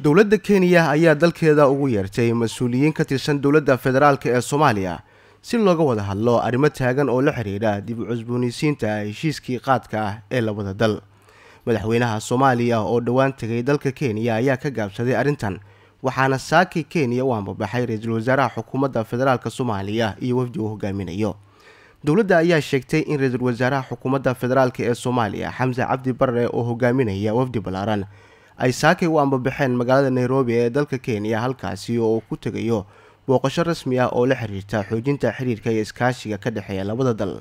dowladda kenya ayaa dalkeeda ugu yeertay mas-uuliyiin ka tirsan dowladda federaalk ee soomaaliya si looga wada hadlo arrimo taagan oo la xidhiidha dib u cusboonaysiinta heshiiskii qaadka ah ee labada dal madaxweynaha soomaaliya oo dhowaan tegay dalka kenya ayaa ka gaabsaday arrintan waxaana saaki kenya u ambabaxay ra-iisul wasaaraha xukuumadda federaalk soomaaliya iyo wafdi uu hogaaminayo dowladda ayaa sheegtay in ra-iisul wasaaraha xukuumadda federaalk ee soomaaliya xamse cabdi barre oo hogaaminaya wafdi ballaaran ay saakay u ambabaxeen magaalada nairobi ee dalka kenya halkaasi oo ku tegayo booqasho rasmi ah oo la xiriirta xoojinta xiriirka iyo iskaashiga ka dhexeeya labada dal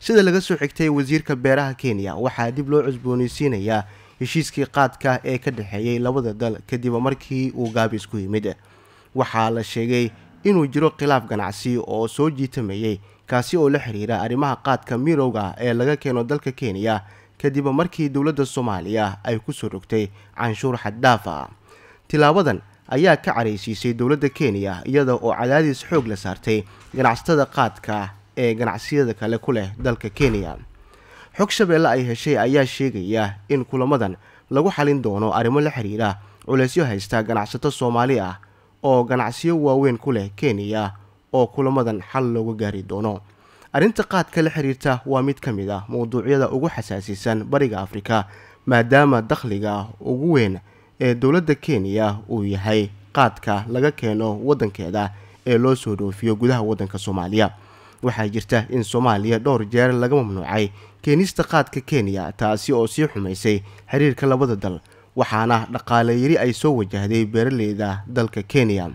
sida laga soo xigtay wasiirka beeraha kenya waxaa dib loo cusbooneysiinayaa heshiiskii qaadka ee ka dhexeeyay labada dal kadib markii uu gaabis ku yimid waxaa la sheegay inuu jiro khilaaf ganacsi oo soo jiitamayey kaasi oo la xiriira arrimaha qaadka mirowga ah ee laga keeno dalka kenya kadib markii dowladda soomaaliya ay kusoo rogtay canshuur xaddaafa ah. tilaabadan ayaa ka caraysiisay dowladda kenya iyada oo cadaadis xoog la saartay ganacsatada qaadka ee ganacsiyada kale ku leh dalka kenya xog shabeelle ay heshay ayaa sheegaya in kulamadan lagu xalin doono arrimo la xiriira culaysyo haysta ganacsato soomaali ah oo ganacsiyo waaweyn ku leh kenya oo kulamadan xal looga gaari doono arrinta qaadka la xiriirta waa mid ka mid ah mowduucyada ugu xasaasiisan bariga afrika maadaama dakhliga ugu weyn ee dowladda kenya uu yahay qaadka laga keeno waddankeeda ee loo soo dhoofiyo gudaha waddanka soomaaliya waxaa jirta in soomaaliya dhowr jeer laga mamnuucay keenista qaadka kenya taasi oo sii xumaysay xiriirka labada dal waxaana dhaqaale yiri ay soo wajahday beeraleyda dalka kenya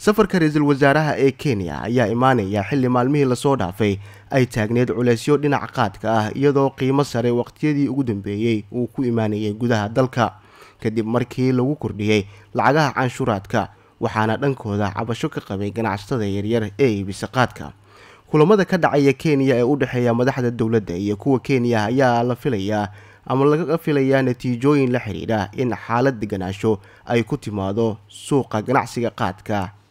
safarka ra-iisul wasaaraha ee kenya ayaa imaanaya xilli maalmihii lasoo dhaafay ay taagneed culeysyo dhinaca qaadka ah iyadoo qiimo sare waqtiyadii ugu dambeeyey uu ku imaanayay gudaha dalka kadib markii lagu kordhiyey lacagaha canshuuraadka waxaana dhankooda cabasho ka qabay ganacsatada yaryar ee iibisa qaadka kulamada ka dhacaya kenya ee u dhexeeya madaxda dowladda iyo kuwa kenya ayaa la filayaa ama laga filayaa natiijooyin la xidhiidha in xaalad deganaasho ay ku timaado suuqa ganacsiga qaadka